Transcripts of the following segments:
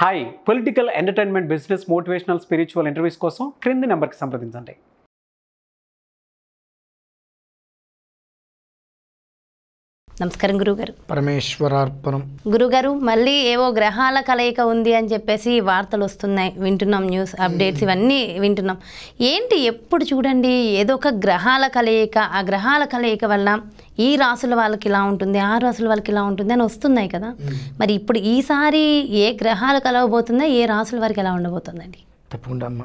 Hi political entertainment business motivational spiritual interviews కోసం క్రింది నెంబర్కి సంప్రదించండి నమస్కారం గురుగారు పరమేశ్వరార్పణం గురుగారు మళ్ళీ ఏవో గ్రహాల కలయిక ఉంది అని చెప్పేసి వార్తలు వస్తున్నాయి వింటున్నాం న్యూస్ అప్డేట్స్ ఇవన్నీ వింటున్నాం ఏంటి ఎప్పుడు చూడండి ఏదో ఒక గ్రహాల కలయిక ఆ గ్రహాల కలయిక వల్ల ఈ రాసుల వాళ్ళకి ఇలా ఉంటుంది ఆ రాసుల వాళ్ళకి ఇలా ఉంటుంది అని వస్తున్నాయి కదా మరి ఇప్పుడు ఈసారి ఏ గ్రహాలు కలవబోతుందో ఏ రాసుల వారికి ఎలా ఉండబోతుందండి తప్పకుండా అమ్మ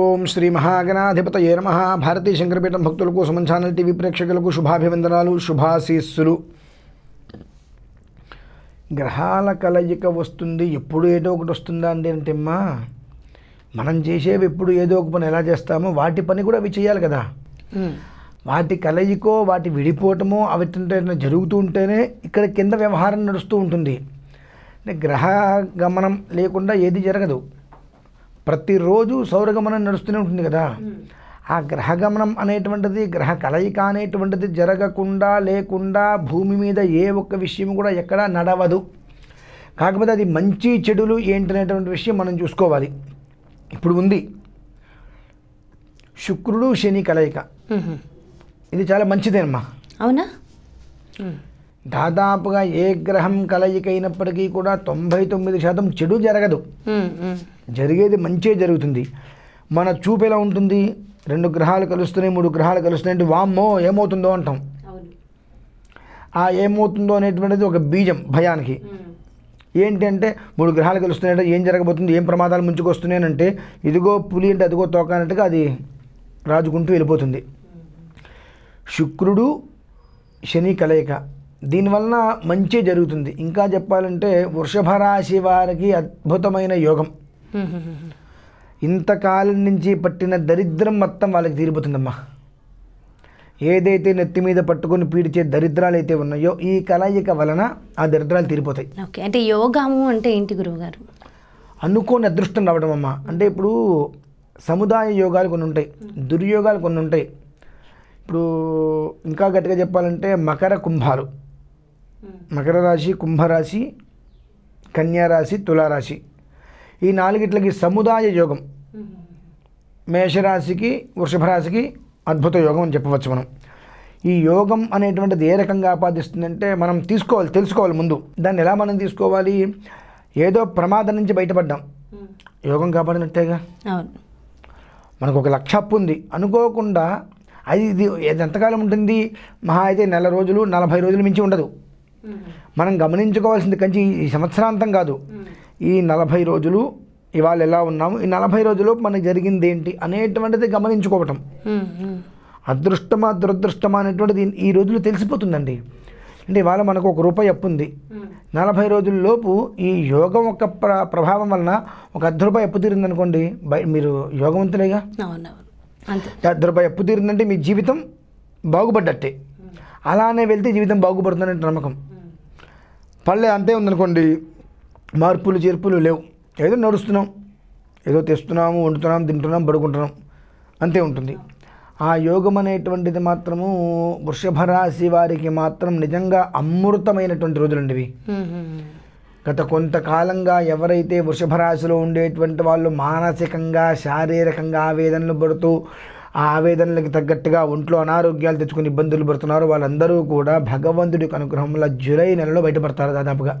ఓం శ్రీ ఏ నమ భారతీయ శంకరపీఠం భక్తులకు కోసం ఛానల్ టీవీ ప్రేక్షకులకు శుభాభివందనాలు శుభాశీస్సులు గ్రహాల కలయిక వస్తుంది ఎప్పుడు ఏదో ఒకటి వస్తుందా అండి అంటేమ్మా మనం చేసేవి ఎప్పుడు ఏదో ఒక పని ఎలా చేస్తామో వాటి పని కూడా అవి చేయాలి కదా వాటి కలయికో వాటి విడిపోవటమో అవి జరుగుతూ ఉంటేనే ఇక్కడ కింద వ్యవహారం నడుస్తూ ఉంటుంది గ్రహ గమనం లేకుండా ఏది జరగదు ప్రతిరోజు సౌరగమనం నడుస్తూనే ఉంటుంది కదా ఆ గ్రహగమనం అనేటువంటిది గ్రహ కలయిక అనేటువంటిది జరగకుండా లేకుండా భూమి మీద ఏ ఒక్క విషయం కూడా ఎక్కడా నడవదు కాకపోతే అది మంచి చెడులు ఏంటనేటువంటి విషయం మనం చూసుకోవాలి ఇప్పుడు ఉంది శుక్రుడు శని కలయిక ఇది చాలా మంచిదేనమ్మా అవునా దాదాపుగా ఏ గ్రహం కలయిక అయినప్పటికీ కూడా తొంభై తొమ్మిది శాతం చెడు జరగదు జరిగేది మంచే జరుగుతుంది మన చూపు ఎలా ఉంటుంది రెండు గ్రహాలు కలుస్తున్నాయి మూడు గ్రహాలు కలుస్తున్నాయి వామ్మో ఏమవుతుందో అంటాం ఆ ఏమవుతుందో అనేటువంటిది ఒక బీజం భయానికి ఏంటంటే మూడు గ్రహాలు కలుస్తున్నాయంటే ఏం జరగబోతుంది ఏం ప్రమాదాలు ముంచుకొస్తున్నాయనంటే ఇదిగో పులి అంటే అదిగో తోక అన్నట్టుగా అది రాజుకుంటూ వెళ్ళిపోతుంది శుక్రుడు శని కలయిక దీనివలన మంచి జరుగుతుంది ఇంకా చెప్పాలంటే వృషభ రాశి వారికి అద్భుతమైన యోగం ఇంతకాలం నుంచి పట్టిన దరిద్రం మొత్తం వాళ్ళకి తీరిపోతుందమ్మా ఏదైతే నెత్తి మీద పట్టుకొని పీడిచే దరిద్రాలు అయితే ఉన్నాయో ఈ కలయిక వలన ఆ దరిద్రాలు తీరిపోతాయి ఓకే అంటే యోగము అంటే ఏంటి గురువుగారు అనుకోని అదృష్టం రావడం అమ్మ అంటే ఇప్పుడు సముదాయ యోగాలు కొన్ని ఉంటాయి దుర్యోగాలు కొన్ని ఉంటాయి ఇప్పుడు ఇంకా గట్టిగా చెప్పాలంటే మకర కుంభాలు మకర రాశి కుంభరాశి కన్యారాశి తులారాశి ఈ నాలుగిట్లకి సముదాయ యోగం మేషరాశికి వృషభ రాశికి అద్భుత యోగం అని చెప్పవచ్చు మనం ఈ యోగం అనేటువంటిది ఏ రకంగా ఆపాదిస్తుందంటే మనం తీసుకోవాలి తెలుసుకోవాలి ముందు దాన్ని ఎలా మనం తీసుకోవాలి ఏదో ప్రమాదం నుంచి బయటపడ్డాం యోగం కాపాడినట్టేగా మనకు ఒక లక్ష అప్పు ఉంది అనుకోకుండా అది ఇది ఎంతకాలం ఉంటుంది మహా అయితే నెల రోజులు నలభై రోజులు మించి ఉండదు మనం గమనించుకోవాల్సింది కంచి ఈ సంవత్సరాంతం కాదు ఈ నలభై రోజులు ఇవాళ ఎలా ఉన్నాము ఈ నలభై రోజులు మనకు జరిగింది ఏంటి అనేటువంటిది గమనించుకోవటం అదృష్టమా దురదృష్టమా అనేటువంటిది ఈ రోజులు తెలిసిపోతుందండి అంటే ఇవాళ మనకు ఒక రూపాయి అప్పు ఉంది నలభై రోజుల్లోపు ఈ యోగం ఒక ప్ర ప్రభావం వలన ఒక అర్ధ రూపాయి అప్పు తీరింది అనుకోండి మీరు యోగవంతులేగా అర్ధ రూపాయి అప్పు తీరిందంటే మీ జీవితం బాగుపడ్డట్టే అలానే వెళ్తే జీవితం బాగుపడుతుందనే నమ్మకం పల్లె అంతే ఉందనుకోండి మార్పులు చేర్పులు లేవు ఏదో నడుస్తున్నాం ఏదో తెస్తున్నాము వండుతున్నాం తింటున్నాం పడుకుంటున్నాం అంతే ఉంటుంది ఆ యోగం అనేటువంటిది మాత్రము వృషభ రాశి వారికి మాత్రం నిజంగా అమృతమైనటువంటి రోజులండి ఇవి గత కొంతకాలంగా ఎవరైతే వృషభ రాశిలో ఉండేటువంటి వాళ్ళు మానసికంగా శారీరకంగా ఆవేదనలు పడుతూ ఆ ఆవేదనలకు తగ్గట్టుగా ఒంట్లో అనారోగ్యాలు తెచ్చుకుని ఇబ్బందులు పడుతున్నారు వాళ్ళందరూ కూడా భగవంతుడి అనుగ్రహంలో జులై నెలలో బయటపడతారు దాదాపుగా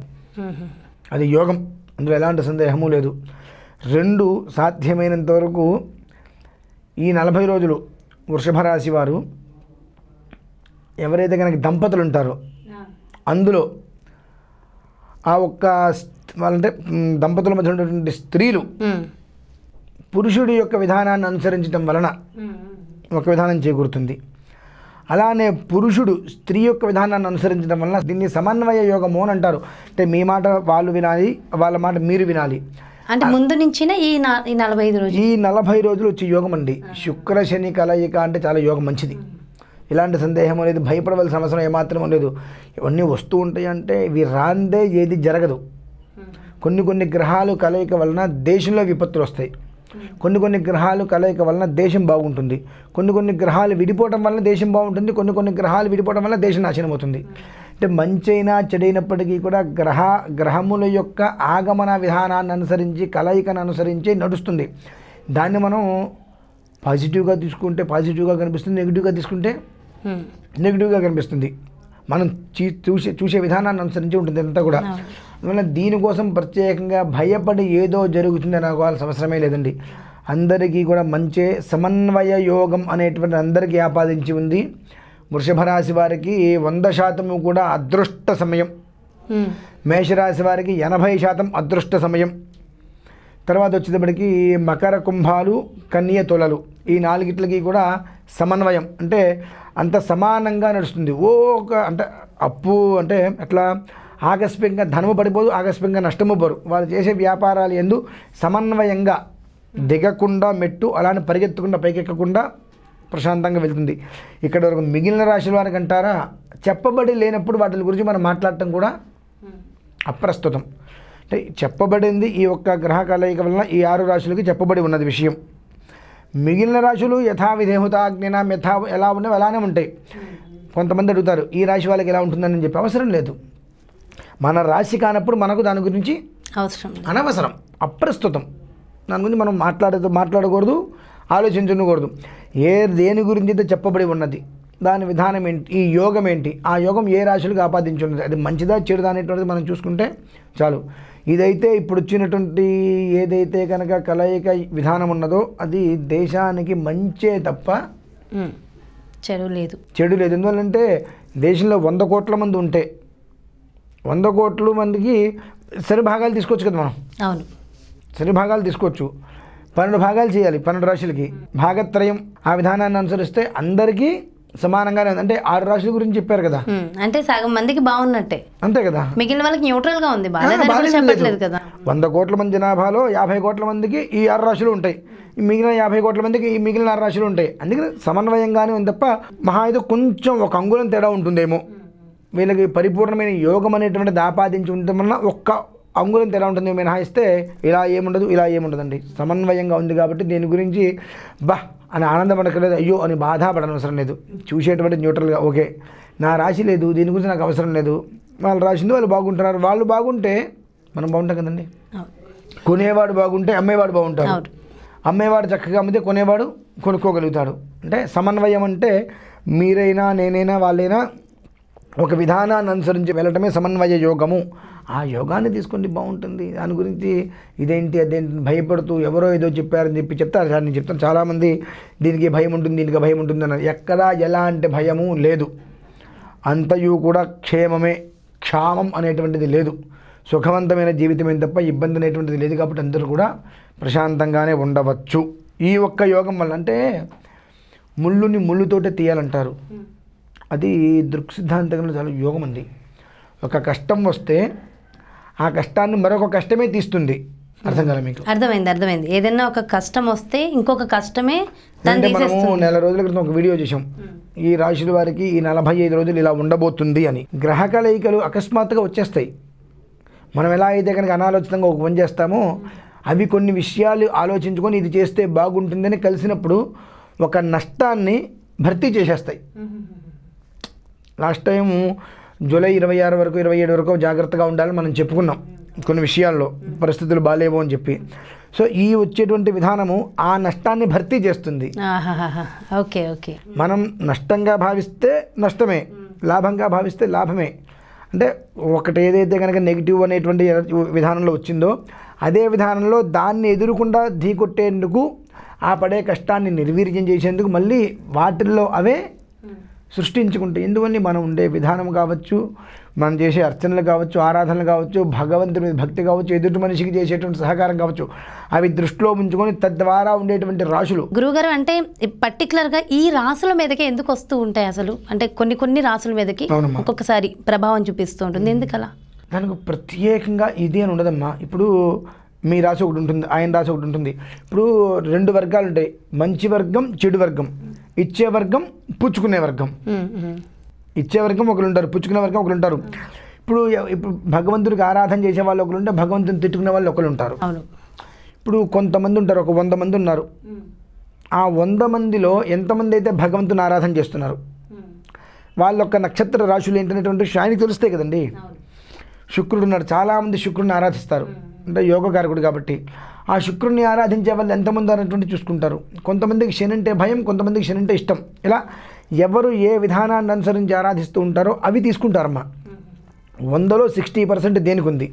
అది యోగం అందులో ఎలాంటి సందేహము లేదు రెండు సాధ్యమైనంత వరకు ఈ నలభై రోజులు వృషభ రాశి వారు ఎవరైతే కనుక దంపతులు ఉంటారో అందులో ఆ ఒక్క వాళ్ళంటే దంపతుల మధ్య ఉన్నటువంటి స్త్రీలు పురుషుడి యొక్క విధానాన్ని అనుసరించడం వలన ఒక విధానం చేకూరుతుంది అలానే పురుషుడు స్త్రీ యొక్క విధానాన్ని అనుసరించడం వలన దీన్ని సమన్వయ యోగము అని అంటారు అంటే మీ మాట వాళ్ళు వినాలి వాళ్ళ మాట మీరు వినాలి అంటే ముందు నుంచిన ఈ నలభై ఐదు రోజులు ఈ నలభై రోజులు వచ్చే యోగం అండి శుక్ర శని కలయిక అంటే చాలా యోగం మంచిది ఇలాంటి సందేహం లేదు భయపడవలసిన అవసరం ఏమాత్రం లేదు ఇవన్నీ వస్తూ ఉంటాయి అంటే ఇవి రాందే ఏది జరగదు కొన్ని కొన్ని గ్రహాలు కలయిక వలన దేశంలో విపత్తులు వస్తాయి కొన్ని కొన్ని గ్రహాలు కలయిక వలన దేశం బాగుంటుంది కొన్ని కొన్ని గ్రహాలు విడిపోవడం వలన దేశం బాగుంటుంది కొన్ని కొన్ని గ్రహాలు విడిపోవడం వలన దేశం నాశనం అవుతుంది అంటే మంచైనా చెడైనప్పటికీ కూడా గ్రహ గ్రహముల యొక్క ఆగమన విధానాన్ని అనుసరించి కలయికను అనుసరించి నడుస్తుంది దాన్ని మనం పాజిటివ్గా తీసుకుంటే పాజిటివ్గా కనిపిస్తుంది నెగిటివ్గా తీసుకుంటే నెగిటివ్గా కనిపిస్తుంది మనం చూసే చూసే విధానాన్ని అనుసరించి ఉంటుంది అంతా కూడా అందువల్ల దీనికోసం ప్రత్యేకంగా భయపడి ఏదో జరుగుతుందని అనుకోవాల్సిన అవసరమే లేదండి అందరికీ కూడా మంచే సమన్వయ యోగం అనేటువంటి అందరికీ ఆపాదించి ఉంది వృషభ రాశి వారికి వంద శాతము కూడా అదృష్ట సమయం మేషరాశి వారికి ఎనభై శాతం అదృష్ట సమయం తర్వాత వచ్చేటప్పటికి మకర కుంభాలు కన్య తొలలు ఈ నాలుగిట్లకి కూడా సమన్వయం అంటే అంత సమానంగా నడుస్తుంది ఓ ఒక అంటే అప్పు అంటే ఎట్లా ఆకస్మికంగా ధనము పడిపోదు ఆకస్మికంగా నష్టము పోరు వాళ్ళు చేసే వ్యాపారాలు ఎందు సమన్వయంగా దిగకుండా మెట్టు అలానే పరిగెత్తకుండా పైకెక్కకుండా ప్రశాంతంగా వెళ్తుంది ఇక్కడ వరకు మిగిలిన రాశుల వారికి అంటారా చెప్పబడి లేనప్పుడు వాటి గురించి మనం మాట్లాడటం కూడా అప్రస్తుతం అంటే చెప్పబడింది ఈ ఒక్క గ్రహ కలయిక వలన ఈ ఆరు రాశులకి చెప్పబడి ఉన్నది విషయం మిగిలిన రాశులు యథావిధేహుతాగ్నినా యథా ఎలా ఉన్నాయో అలానే ఉంటాయి కొంతమంది అడుగుతారు ఈ రాశి వాళ్ళకి ఎలా ఉంటుందని చెప్పి అవసరం లేదు మన రాశి కానప్పుడు మనకు దాని గురించి అవసరం అనవసరం అప్రస్తుతం దాని గురించి మనం మాట్లాడదు మాట్లాడకూడదు ఆలోచించకూడదు ఏ దేని గురించి అయితే చెప్పబడి ఉన్నది దాని విధానం ఏంటి ఈ యోగం ఏంటి ఆ యోగం ఏ రాశులకు ఆపాదించున్నది అది మంచిదా చెడుదా అనేటువంటిది మనం చూసుకుంటే చాలు ఇదైతే ఇప్పుడు వచ్చినటువంటి ఏదైతే కనుక కలయిక విధానం ఉన్నదో అది దేశానికి మంచే తప్ప చెడు లేదు చెడు లేదు ఎందువల్లంటే దేశంలో వంద కోట్ల మంది ఉంటే వంద కోట్లు మందికి సరి భాగాలు తీసుకోవచ్చు కదా మనం అవును సరి భాగాలు తీసుకోవచ్చు పన్నెండు భాగాలు చేయాలి పన్నెండు రాశులకి భాగత్రయం ఆ విధానాన్ని అనుసరిస్తే అందరికీ సమానంగానే అంటే ఆరు రాశుల గురించి చెప్పారు కదా అంటే సగం మందికి బాగున్నట్టే అంతే కదా మిగిలిన వాళ్ళకి న్యూట్రల్ గా ఉంది వంద కోట్ల మంది జనాభాలో యాభై కోట్ల మందికి ఈ ఆరు రాశులు ఉంటాయి మిగిలిన యాభై కోట్ల మందికి ఈ మిగిలిన ఆరు రాశులు ఉంటాయి అందుకని సమన్వయంగానే ఉంది తప్ప మహా అయితే కొంచెం ఒక అంగుళం తేడా ఉంటుందేమో వీళ్ళకి పరిపూర్ణమైన యోగం అనేటువంటిది ఆపాదించి ఉండటం వలన ఒక్క అంగుళం ఎలా ఉంటుంది మినహాయిస్తే ఇలా ఏముండదు ఇలా ఏముండదండి సమన్వయంగా ఉంది కాబట్టి దీని గురించి బహ్ అని ఆనందపడకలేదు అయ్యో అని అవసరం లేదు చూసేటువంటి న్యూట్రల్గా ఓకే నా రాశి లేదు దీని గురించి నాకు అవసరం లేదు వాళ్ళు రాసింది వాళ్ళు బాగుంటున్నారు వాళ్ళు బాగుంటే మనం బాగుంటాం కదండి కొనేవాడు బాగుంటే అమ్మేవాడు బాగుంటాడు అమ్మేవాడు చక్కగా అమ్మితే కొనేవాడు కొనుక్కోగలుగుతాడు అంటే సమన్వయం అంటే మీరైనా నేనైనా వాళ్ళైనా ఒక విధానాన్ని అనుసరించి వెళ్ళటమే సమన్వయ యోగము ఆ యోగాన్ని తీసుకుంటే బాగుంటుంది దాని గురించి ఇదేంటి అదేంటి భయపడుతూ ఎవరో ఏదో చెప్పారని చెప్పి చెప్తారు నేను చెప్తాను చాలామంది దీనికి భయం ఉంటుంది దీనికి భయం ఉంటుంది అన్నారు ఎక్కడా ఎలా అంటే భయము లేదు అంతయు కూడా క్షేమమే క్షామం అనేటువంటిది లేదు సుఖవంతమైన జీవితమే తప్ప ఇబ్బంది అనేటువంటిది లేదు కాబట్టి అందరూ కూడా ప్రశాంతంగానే ఉండవచ్చు ఈ ఒక్క యోగం వల్ల అంటే ముళ్ళుని ముళ్ళుతోటే తీయాలంటారు అది దృక్ చాలా యోగం ఉంది ఒక కష్టం వస్తే ఆ కష్టాన్ని మరొక కష్టమే తీస్తుంది అర్థం కదా మీకు అర్థమైంది అర్థమైంది ఏదైనా ఒక కష్టం వస్తే ఇంకొక కష్టమే మనము నెల రోజుల క్రితం ఒక వీడియో చేసాం hmm. ఈ రాశుల వారికి ఈ నలభై ఐదు రోజులు ఇలా ఉండబోతుంది అని గ్రహ కలయికలు అకస్మాత్తుగా వచ్చేస్తాయి మనం ఎలా అయితే కనుక అనాలోచితంగా ఒక పని చేస్తామో అవి కొన్ని విషయాలు ఆలోచించుకొని ఇది చేస్తే బాగుంటుందని కలిసినప్పుడు ఒక నష్టాన్ని భర్తీ చేసేస్తాయి hmm. లాస్ట్ టైం జూలై ఇరవై ఆరు వరకు ఇరవై ఏడు వరకు జాగ్రత్తగా ఉండాలి మనం చెప్పుకున్నాం కొన్ని విషయాల్లో పరిస్థితులు బాగాలేవు అని చెప్పి సో ఈ వచ్చేటువంటి విధానము ఆ నష్టాన్ని భర్తీ చేస్తుంది ఓకే ఓకే మనం నష్టంగా భావిస్తే నష్టమే లాభంగా భావిస్తే లాభమే అంటే ఒకటి ఏదైతే కనుక నెగిటివ్ అనేటువంటి విధానంలో వచ్చిందో అదే విధానంలో దాన్ని ఎదురకుండా ధీకొట్టేందుకు ఆ పడే కష్టాన్ని నిర్వీర్యం చేసేందుకు మళ్ళీ వాటిల్లో అవే సృష్టించుకుంటే ఇందువల్ల మనం ఉండే విధానం కావచ్చు మనం చేసే అర్చనలు కావచ్చు ఆరాధనలు కావచ్చు భగవంతుని మీద భక్తి కావచ్చు ఎదుటి మనిషికి చేసేటువంటి సహకారం కావచ్చు అవి దృష్టిలో ఉంచుకొని తద్వారా ఉండేటువంటి రాశులు గురుగారు అంటే పర్టికులర్గా ఈ రాసుల మీదకే ఎందుకు వస్తూ ఉంటాయి అసలు అంటే కొన్ని కొన్ని రాసుల మీదకి ఒక్కొక్కసారి ప్రభావం చూపిస్తూ ఉంటుంది ఎందుకలా దానికి ప్రత్యేకంగా ఇది అని ఉండదమ్మా ఇప్పుడు మీ రాశి ఒకటి ఉంటుంది ఆయన రాశి ఒకటి ఉంటుంది ఇప్పుడు రెండు వర్గాలు ఉంటాయి మంచి వర్గం చెడు వర్గం ఇచ్చే వర్గం పుచ్చుకునే వర్గం ఇచ్చే వర్గం ఒకరు ఉంటారు పుచ్చుకునే వర్గం ఒకరు ఉంటారు ఇప్పుడు ఇప్పుడు భగవంతుడికి ఆరాధన చేసే వాళ్ళు ఒకరు ఉంటే భగవంతుని తిట్టుకునే వాళ్ళు ఒకరు ఉంటారు ఇప్పుడు కొంతమంది ఉంటారు ఒక వంద మంది ఉన్నారు ఆ వంద మందిలో ఎంతమంది అయితే భగవంతుని ఆరాధన చేస్తున్నారు వాళ్ళ యొక్క నక్షత్ర రాశులు ఏంటనేటువంటి ఆయనకి తెలుస్తాయి కదండి శుక్రుడు ఉన్నారు చాలామంది శుక్రుడిని ఆరాధిస్తారు అంటే యోగకారకుడు కాబట్టి ఆ శుక్రుణ్ణి ఆరాధించే వాళ్ళు ఎంతమంది అన్నటువంటి చూసుకుంటారు కొంతమందికి శని అంటే భయం కొంతమందికి శని అంటే ఇష్టం ఇలా ఎవరు ఏ విధానాన్ని అనుసరించి ఆరాధిస్తూ ఉంటారో అవి తీసుకుంటారమ్మా వందలో సిక్స్టీ పర్సెంట్ దేనికి ఉంది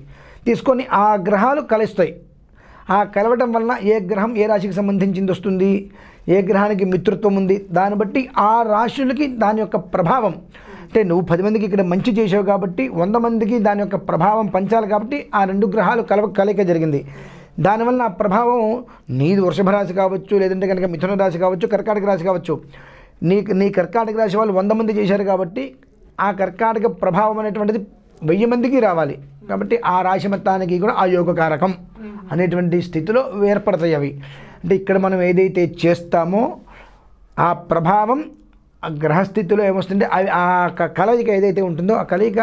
తీసుకొని ఆ గ్రహాలు కలుస్తాయి ఆ కలవటం వలన ఏ గ్రహం ఏ రాశికి సంబంధించింది వస్తుంది ఏ గ్రహానికి మిత్రత్వం ఉంది దాన్ని బట్టి ఆ రాశులకి దాని యొక్క ప్రభావం అంటే నువ్వు పది మందికి ఇక్కడ మంచి చేసావు కాబట్టి వంద మందికి దాని యొక్క ప్రభావం పంచాలి కాబట్టి ఆ రెండు గ్రహాలు కలవ కలయిక జరిగింది దానివల్ల ఆ ప్రభావం నీది వృషభ రాశి కావచ్చు లేదంటే కనుక మిథున రాశి కావచ్చు కర్కాటక రాశి కావచ్చు నీ నీ కర్కాటక రాశి వాళ్ళు వంద మంది చేశారు కాబట్టి ఆ కర్కాటక ప్రభావం అనేటువంటిది వెయ్యి మందికి రావాలి కాబట్టి ఆ రాశి మొత్తానికి కూడా ఆ యోగ కారకం అనేటువంటి స్థితిలో ఏర్పడతాయి అవి అంటే ఇక్కడ మనం ఏదైతే చేస్తామో ఆ ప్రభావం గ్రహస్థితిలో ఏమొస్తుంది అవి ఆ కలయిక ఏదైతే ఉంటుందో ఆ కలయిక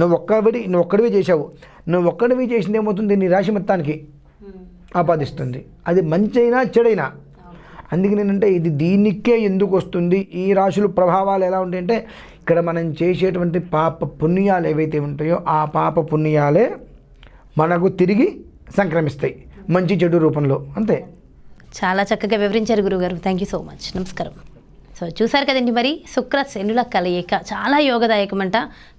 నువ్వు ఒక్కడి నువ్వు ఒక్కడివి చేసావు నువ్వు ఒక్కడివి చేసింది ఏమవుతుంది నీ రాశి మొత్తానికి hmm. ఆపాదిస్తుంది అది మంచైనా చెడైనా అందుకే నేనంటే ఇది దీనికే ఎందుకు వస్తుంది ఈ రాశుల ప్రభావాలు ఎలా ఉంటాయంటే ఇక్కడ మనం చేసేటువంటి పాప పుణ్యాలు ఏవైతే ఉంటాయో ఆ పాప పుణ్యాలే మనకు తిరిగి సంక్రమిస్తాయి మంచి చెడు రూపంలో అంతే చాలా చక్కగా వివరించారు గురుగారు థ్యాంక్ యూ సో మచ్ నమస్కారం సో చూసారు కదండి మరి శుక్ర శనుల కలయిక చాలా యోగదాయకమంట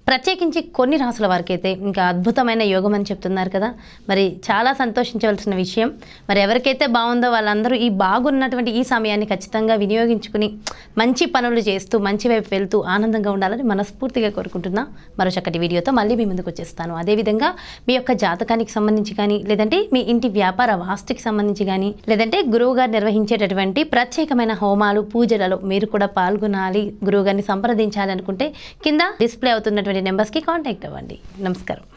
ప్రత్యేకించి కొన్ని రాసుల వారికైతే ఇంకా అద్భుతమైన యోగం అని చెప్తున్నారు కదా మరి చాలా సంతోషించవలసిన విషయం మరి ఎవరికైతే బాగుందో వాళ్ళందరూ ఈ బాగున్నటువంటి ఈ సమయాన్ని ఖచ్చితంగా వినియోగించుకుని మంచి పనులు చేస్తూ మంచి వైపు వెళ్తూ ఆనందంగా ఉండాలని మనస్ఫూర్తిగా కోరుకుంటున్నా మరో వీడియోతో మళ్ళీ మీ ముందుకు వచ్చేస్తాను అదేవిధంగా మీ యొక్క జాతకానికి సంబంధించి కానీ లేదంటే మీ ఇంటి వ్యాపార వాస్తుకి సంబంధించి కానీ లేదంటే గురువుగారు నిర్వహించేటటువంటి ప్రత్యేకమైన హోమాలు పూజలలో మీరు కూడా పాల్గొనాలి గురువుగారిని సంప్రదించాలి అనుకుంటే కింద డిస్ప్లే అవుతున్నటువంటి ఇటువంటి నెంబర్స్కి కాంటాక్ట్ అవ్వండి నమస్కారం